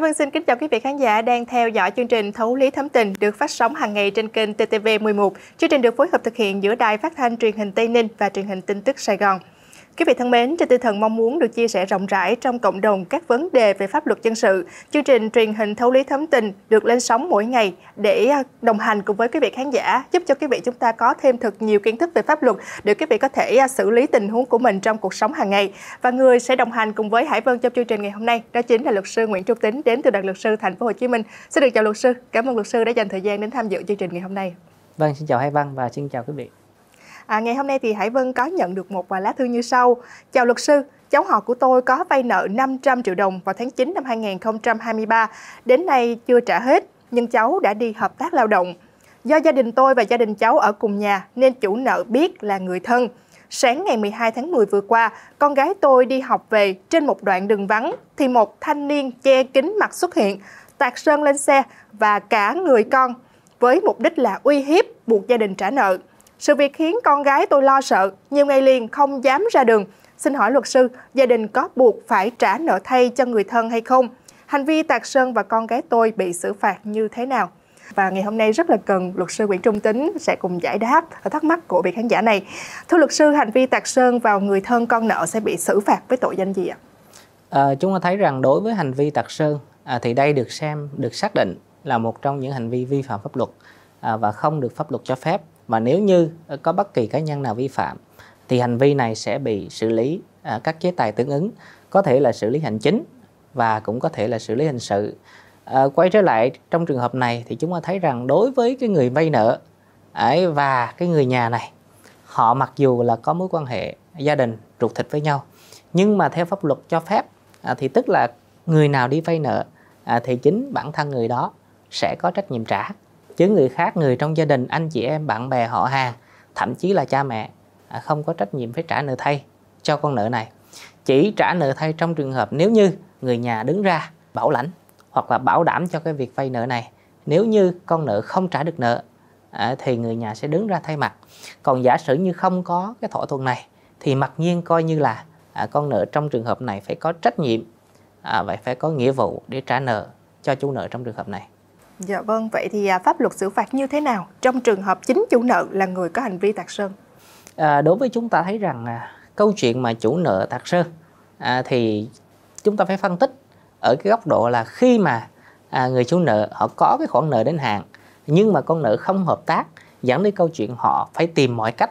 Vân xin kính chào quý vị khán giả đang theo dõi chương trình Thấu Lý Thấm Tình được phát sóng hàng ngày trên kênh TTV11. Chương trình được phối hợp thực hiện giữa Đài Phát thanh Truyền hình Tây Ninh và Truyền hình Tin tức Sài Gòn. Quý vị thân mến, trên tinh thần mong muốn được chia sẻ rộng rãi trong cộng đồng các vấn đề về pháp luật dân sự, chương trình truyền hình thấu lý thấm tình được lên sóng mỗi ngày để à, đồng hành cùng với quý vị khán giả, giúp cho quý vị chúng ta có thêm thật nhiều kiến thức về pháp luật để quý vị có thể à, xử lý tình huống của mình trong cuộc sống hàng ngày. Và người sẽ đồng hành cùng với Hải Vân trong chương trình ngày hôm nay đó chính là luật sư Nguyễn Trung Tính đến từ đoàn luật sư Thành phố Hồ Chí Minh. Xin được chào luật sư, cảm ơn luật sư đã dành thời gian đến tham dự chương trình ngày hôm nay. Vâng, xin chào Hải Vân và xin chào quý vị. À, ngày hôm nay thì Hải Vân có nhận được một lá thư như sau. Chào luật sư, cháu họ của tôi có vay nợ 500 triệu đồng vào tháng 9 năm 2023, đến nay chưa trả hết, nhưng cháu đã đi hợp tác lao động. Do gia đình tôi và gia đình cháu ở cùng nhà nên chủ nợ biết là người thân. Sáng ngày 12 tháng 10 vừa qua, con gái tôi đi học về trên một đoạn đường vắng thì một thanh niên che kính mặt xuất hiện, tạc sơn lên xe và cả người con với mục đích là uy hiếp buộc gia đình trả nợ. Sự việc khiến con gái tôi lo sợ, nhiều ngày liền không dám ra đường. Xin hỏi luật sư, gia đình có buộc phải trả nợ thay cho người thân hay không? Hành vi tạc sơn và con gái tôi bị xử phạt như thế nào? Và ngày hôm nay rất là cần luật sư Nguyễn Trung Tính sẽ cùng giải đáp thắc mắc của vị khán giả này. Thưa luật sư, hành vi tạc sơn vào người thân con nợ sẽ bị xử phạt với tội danh gì ạ? À, chúng ta thấy rằng đối với hành vi tạc sơn à, thì đây được xem được xác định là một trong những hành vi vi phạm pháp luật à, và không được pháp luật cho phép và nếu như ờ, có bất kỳ cá nhân nào vi phạm thì hành vi này sẽ bị xử lý à, các chế tài tương ứng có thể là xử lý hành chính và cũng có thể là xử lý hình sự à, quay trở lại trong trường hợp này thì chúng ta thấy rằng đối với cái người vay nợ ấy và cái người nhà này họ mặc dù là có mối quan hệ gia đình ruột thịt với nhau nhưng mà theo pháp luật cho phép à, thì tức là người nào đi vay nợ à, thì chính bản thân người đó sẽ có trách nhiệm trả chứ người khác người trong gia đình anh chị em bạn bè họ hàng thậm chí là cha mẹ à, không có trách nhiệm phải trả nợ thay cho con nợ này chỉ trả nợ thay trong trường hợp nếu như người nhà đứng ra bảo lãnh hoặc là bảo đảm cho cái việc vay nợ này nếu như con nợ không trả được nợ à, thì người nhà sẽ đứng ra thay mặt còn giả sử như không có cái thỏa thuận này thì mặc nhiên coi như là à, con nợ trong trường hợp này phải có trách nhiệm vậy phải có nghĩa vụ để trả nợ cho chủ nợ trong trường hợp này Dạ vâng, vậy thì à, pháp luật xử phạt như thế nào trong trường hợp chính chủ nợ là người có hành vi tạc sơn? À, đối với chúng ta thấy rằng à, câu chuyện mà chủ nợ tạc sơn à, thì chúng ta phải phân tích ở cái góc độ là khi mà à, người chủ nợ họ có cái khoản nợ đến hạn nhưng mà con nợ không hợp tác dẫn đến câu chuyện họ phải tìm mọi cách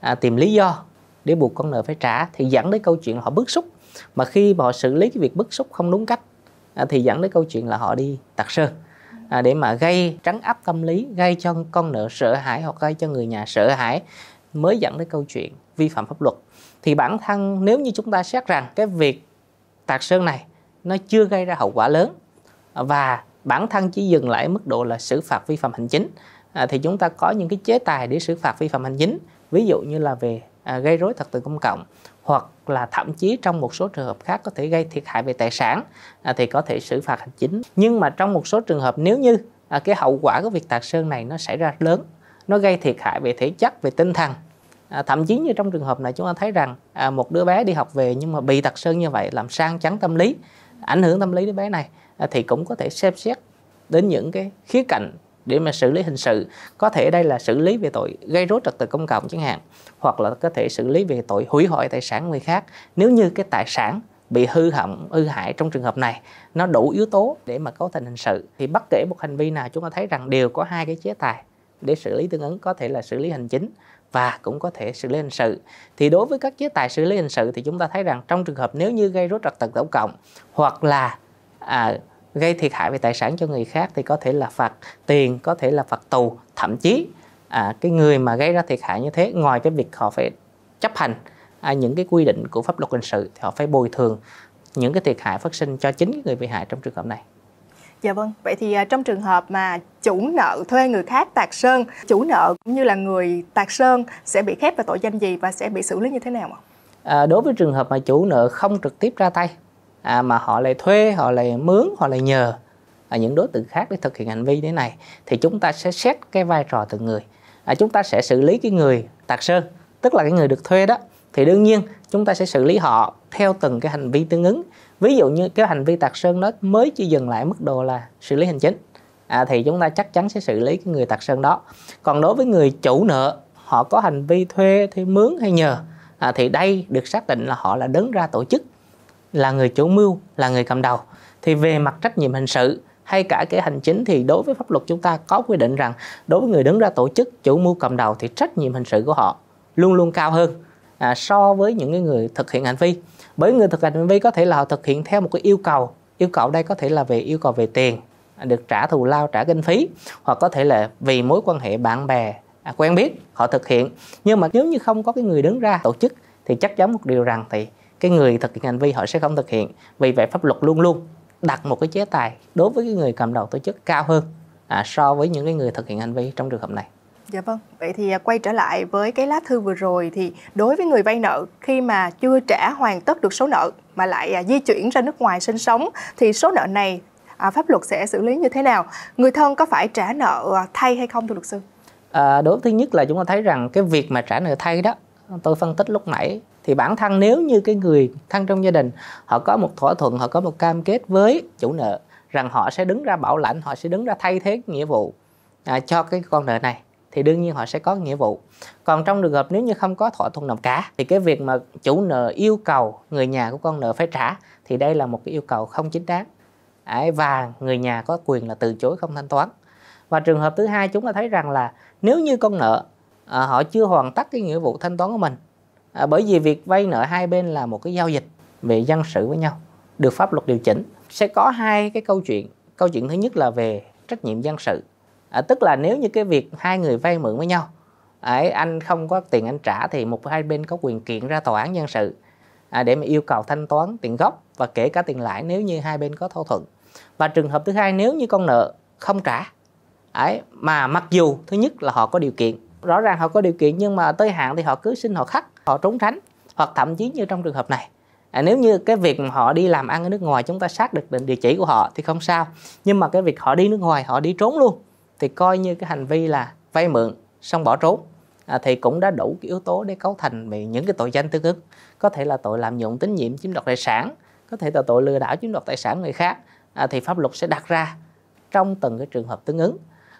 à, tìm lý do để buộc con nợ phải trả thì dẫn đến câu chuyện họ bức xúc mà khi mà họ xử lý cái việc bức xúc không đúng cách à, thì dẫn đến câu chuyện là họ đi tạc sơn à, để mà gây trắng áp tâm lý gây cho con nợ sợ hãi hoặc gây cho người nhà sợ hãi mới dẫn đến câu chuyện vi phạm pháp luật thì bản thân nếu như chúng ta xét rằng cái việc tạc sơn này nó chưa gây ra hậu quả lớn và bản thân chỉ dừng lại mức độ là xử phạt vi phạm hành chính à, thì chúng ta có những cái chế tài để xử phạt vi phạm hành chính ví dụ như là về À, gây rối trật tự công cộng hoặc là thậm chí trong một số trường hợp khác có thể gây thiệt hại về tài sản à, thì có thể xử phạt hành chính nhưng mà trong một số trường hợp nếu như à, cái hậu quả của việc tạc sơn này nó xảy ra lớn nó gây thiệt hại về thể chất về tinh thần à, thậm chí như trong trường hợp này chúng ta thấy rằng à, một đứa bé đi học về nhưng mà bị tạc sơn như vậy làm sang chấn tâm lý ảnh hưởng tâm lý đứa bé này à, thì cũng có thể xem xét đến những cái khía cạnh để mà xử lý hình sự có thể đây là xử lý về tội gây rối trật tự công cộng chẳng hạn hoặc là có thể xử lý về tội hủy hoại tài sản người khác nếu như cái tài sản bị hư hỏng hư hại trong trường hợp này nó đủ yếu tố để mà cấu thành hình sự thì bất kể một hành vi nào chúng ta thấy rằng đều có hai cái chế tài để xử lý tương ứng có thể là xử lý hành chính và cũng có thể xử lý hình sự. Thì đối với các chế tài xử lý hình sự thì chúng ta thấy rằng trong trường hợp nếu như gây rối trật tự công cộng hoặc là à, gây thiệt hại về tài sản cho người khác thì có thể là phạt tiền có thể là phạt tù thậm chí à, cái người mà gây ra thiệt hại như thế ngoài cái việc họ phải chấp hành à, những cái quy định của pháp luật hình sự thì họ phải bồi thường những cái thiệt hại phát sinh cho chính người bị hại trong trường hợp này Dạ vâng, vậy thì à, trong trường hợp mà chủ nợ thuê người khác tạc sơn, chủ nợ cũng như là người tạc sơn sẽ bị khép vào tội danh gì và sẽ bị xử lý như thế nào ạ? À, đối với trường hợp mà chủ nợ không trực tiếp ra tay à, mà họ lại thuê họ lại mướn họ lại nhờ à, những đối tượng khác để thực hiện hành vi thế này thì chúng ta sẽ xét cái vai trò từng người à, chúng ta sẽ xử lý cái người tạc sơn tức là cái người được thuê đó thì đương nhiên chúng ta sẽ xử lý họ theo từng cái hành vi tương ứng ví dụ như cái hành vi tạc sơn đó mới chỉ dừng lại mức độ là xử lý hành chính à, thì chúng ta chắc chắn sẽ xử lý cái người tạc sơn đó còn đối với người chủ nợ họ có hành vi thuê thuê mướn hay nhờ à, thì đây được xác định là họ là đứng ra tổ chức là người chủ mưu là người cầm đầu thì về mặt trách nhiệm hình sự hay cả cái hành chính thì đối với pháp luật chúng ta có quy định rằng đối với người đứng ra tổ chức chủ mưu cầm đầu thì trách nhiệm hình sự của họ luôn luôn cao hơn à, so với những người thực hiện hành vi bởi người thực hiện hành vi có thể là họ thực hiện theo một cái yêu cầu yêu cầu đây có thể là về yêu cầu về tiền à, được trả thù lao trả kinh phí hoặc có thể là vì mối quan hệ bạn bè à, quen biết họ thực hiện nhưng mà nếu như không có cái người đứng ra tổ chức thì chắc chắn một điều rằng thì cái người thực hiện hành vi họ sẽ không thực hiện vì vậy pháp luật luôn luôn đặt một cái chế tài đối với cái người cầm đầu tổ chức cao hơn à, so với những cái người thực hiện hành vi trong trường hợp này Dạ vâng, vậy thì à, quay trở lại với cái lá thư vừa rồi thì đối với người vay nợ khi mà chưa trả hoàn tất được số nợ mà lại à, di chuyển ra nước ngoài sinh sống thì số nợ này à, pháp luật sẽ xử lý như thế nào? Người thân có phải trả nợ à, thay hay không thưa luật sư? À, đối thứ nhất là chúng ta thấy rằng cái việc mà trả nợ thay đó tôi phân tích lúc nãy thì bản thân nếu như cái người thân trong gia đình họ có một thỏa thuận họ có một cam kết với chủ nợ rằng họ sẽ đứng ra bảo lãnh họ sẽ đứng ra thay thế nghĩa vụ à, cho cái con nợ này thì đương nhiên họ sẽ có nghĩa vụ còn trong trường hợp nếu như không có thỏa thuận nào cả thì cái việc mà chủ nợ yêu cầu người nhà của con nợ phải trả thì đây là một cái yêu cầu không chính đáng Đấy, và người nhà có quyền là từ chối không thanh toán và trường hợp thứ hai chúng ta thấy rằng là nếu như con nợ à, họ chưa hoàn tất cái nghĩa vụ thanh toán của mình à, bởi vì việc vay nợ hai bên là một cái giao dịch về dân sự với nhau được pháp luật điều chỉnh sẽ có hai cái câu chuyện câu chuyện thứ nhất là về trách nhiệm dân sự à, tức là nếu như cái việc hai người vay mượn với nhau à, ấy anh không có tiền anh trả thì một hai bên có quyền kiện ra tòa án dân sự à, để mà yêu cầu thanh toán tiền gốc và kể cả tiền lãi nếu như hai bên có thỏa thuận và trường hợp thứ hai nếu như con nợ không trả ấy mà mặc dù thứ nhất là họ có điều kiện rõ ràng họ có điều kiện nhưng mà tới hạn thì họ cứ xin họ khắc họ trốn tránh hoặc thậm chí như trong trường hợp này à, nếu như cái việc họ đi làm ăn ở nước ngoài chúng ta xác được định địa chỉ của họ thì không sao nhưng mà cái việc họ đi nước ngoài họ đi trốn luôn thì coi như cái hành vi là vay mượn xong bỏ trốn à, thì cũng đã đủ cái yếu tố để cấu thành về những cái tội danh tương ứng có thể là tội lạm dụng tín nhiệm chiếm đoạt tài sản có thể là tội lừa đảo chiếm đoạt tài sản người khác à, thì pháp luật sẽ đặt ra trong từng cái trường hợp tương ứng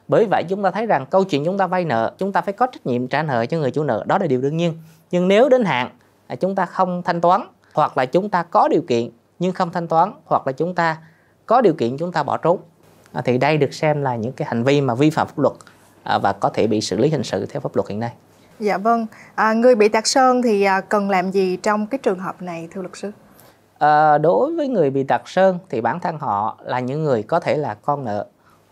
bởi vậy chúng ta thấy rằng câu chuyện chúng ta vay nợ chúng ta phải có trách nhiệm trả nợ cho người chủ nợ đó là điều đương nhiên nhưng nếu đến hạn à, chúng ta không thanh toán hoặc là chúng ta có điều kiện nhưng không thanh toán hoặc là chúng ta có điều kiện chúng ta bỏ trốn à, thì đây được xem là những cái hành vi mà vi phạm pháp luật à, và có thể bị xử lý hình sự theo pháp luật hiện nay. Dạ vâng, à, người bị tạc sơn thì cần làm gì trong cái trường hợp này thưa luật sư? À, đối với người bị tạc sơn thì bản thân họ là những người có thể là con nợ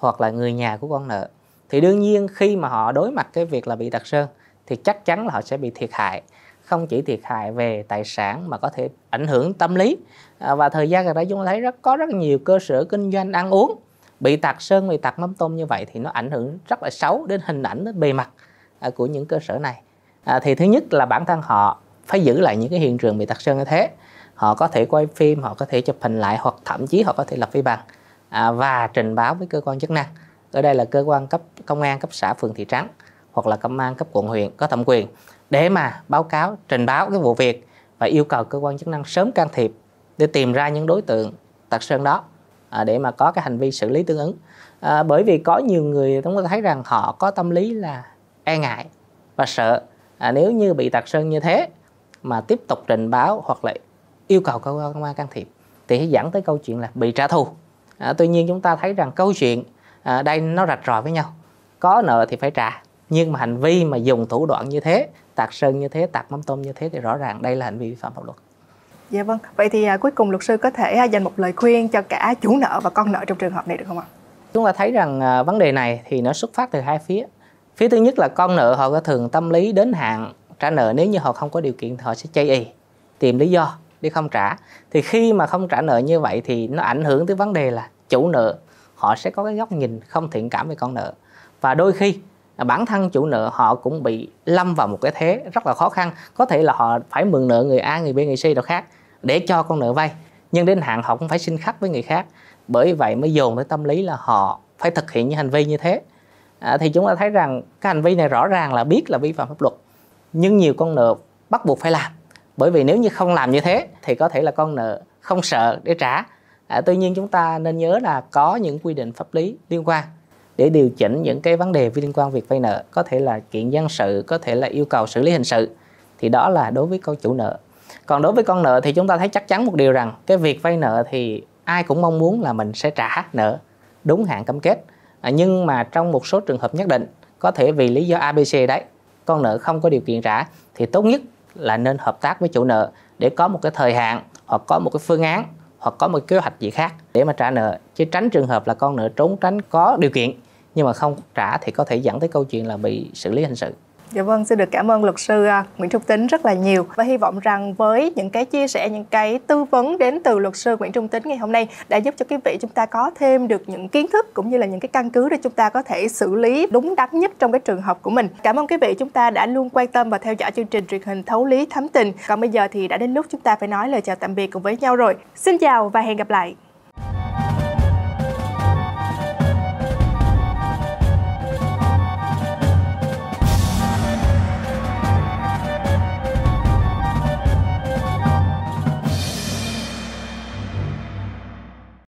hoặc là người nhà của con nợ thì đương nhiên khi mà họ đối mặt cái việc là bị đặc sơn thì chắc chắn là họ sẽ bị thiệt hại không chỉ thiệt hại về tài sản mà có thể ảnh hưởng tâm lý à, và thời gian gần đây chúng ta thấy rất có rất nhiều cơ sở kinh doanh ăn uống bị tạc sơn bị tạc mắm tôm như vậy thì nó ảnh hưởng rất là xấu đến hình ảnh đến bề mặt à, của những cơ sở này à, thì thứ nhất là bản thân họ phải giữ lại những cái hiện trường bị tạc sơn như thế họ có thể quay phim họ có thể chụp hình lại hoặc thậm chí họ có thể lập vi bằng À, và trình báo với cơ quan chức năng ở đây là cơ quan cấp công an cấp xã phường thị trấn hoặc là công an cấp quận huyện có thẩm quyền để mà báo cáo trình báo cái vụ việc và yêu cầu cơ quan chức năng sớm can thiệp để tìm ra những đối tượng tạc sơn đó à, để mà có cái hành vi xử lý tương ứng à, bởi vì có nhiều người chúng ta thấy rằng họ có tâm lý là e ngại và sợ à, nếu như bị tạc sơn như thế mà tiếp tục trình báo hoặc là yêu cầu cơ quan công an can thiệp thì dẫn tới câu chuyện là bị trả thù à, tuy nhiên chúng ta thấy rằng câu chuyện à, đây nó rạch ròi với nhau có nợ thì phải trả nhưng mà hành vi mà dùng thủ đoạn như thế tạc sơn như thế tạc mắm tôm như thế thì rõ ràng đây là hành vi vi phạm pháp luật dạ vâng vậy thì à, cuối cùng luật sư có thể à, dành một lời khuyên cho cả chủ nợ và con nợ trong trường hợp này được không ạ chúng ta thấy rằng à, vấn đề này thì nó xuất phát từ hai phía phía thứ nhất là con nợ họ có thường tâm lý đến hạn trả nợ nếu như họ không có điều kiện thì họ sẽ chây ý tìm lý do đi không trả thì khi mà không trả nợ như vậy thì nó ảnh hưởng tới vấn đề là chủ nợ họ sẽ có cái góc nhìn không thiện cảm về con nợ và đôi khi bản thân chủ nợ họ cũng bị lâm vào một cái thế rất là khó khăn có thể là họ phải mượn nợ người A người B người C nào khác để cho con nợ vay nhưng đến hạn họ cũng phải xin khắc với người khác bởi vậy mới dồn tới tâm lý là họ phải thực hiện những hành vi như thế à, thì chúng ta thấy rằng cái hành vi này rõ ràng là biết là vi phạm pháp luật nhưng nhiều con nợ bắt buộc phải làm bởi vì nếu như không làm như thế thì có thể là con nợ không sợ để trả à, tuy nhiên chúng ta nên nhớ là có những quy định pháp lý liên quan để điều chỉnh những cái vấn đề liên quan việc vay nợ có thể là kiện dân sự có thể là yêu cầu xử lý hình sự thì đó là đối với con chủ nợ còn đối với con nợ thì chúng ta thấy chắc chắn một điều rằng cái việc vay nợ thì ai cũng mong muốn là mình sẽ trả nợ đúng hạn cam kết à, nhưng mà trong một số trường hợp nhất định có thể vì lý do abc đấy con nợ không có điều kiện trả thì tốt nhất là nên hợp tác với chủ nợ để có một cái thời hạn hoặc có một cái phương án hoặc có một kế hoạch gì khác để mà trả nợ chứ tránh trường hợp là con nợ trốn tránh có điều kiện nhưng mà không trả thì có thể dẫn tới câu chuyện là bị xử lý hình sự Dạ vâng, xin được cảm ơn luật sư à, Nguyễn Trung Tính rất là nhiều và hy vọng rằng với những cái chia sẻ, những cái tư vấn đến từ luật sư Nguyễn Trung Tính ngày hôm nay đã giúp cho quý vị chúng ta có thêm được những kiến thức cũng như là những cái căn cứ để chúng ta có thể xử lý đúng đắn nhất trong cái trường hợp của mình. Cảm ơn quý vị chúng ta đã luôn quan tâm và theo dõi chương trình truyền hình Thấu lý thấm tình. Còn bây giờ thì đã đến lúc chúng ta phải nói lời chào tạm biệt cùng với nhau rồi. Xin chào và hẹn gặp lại.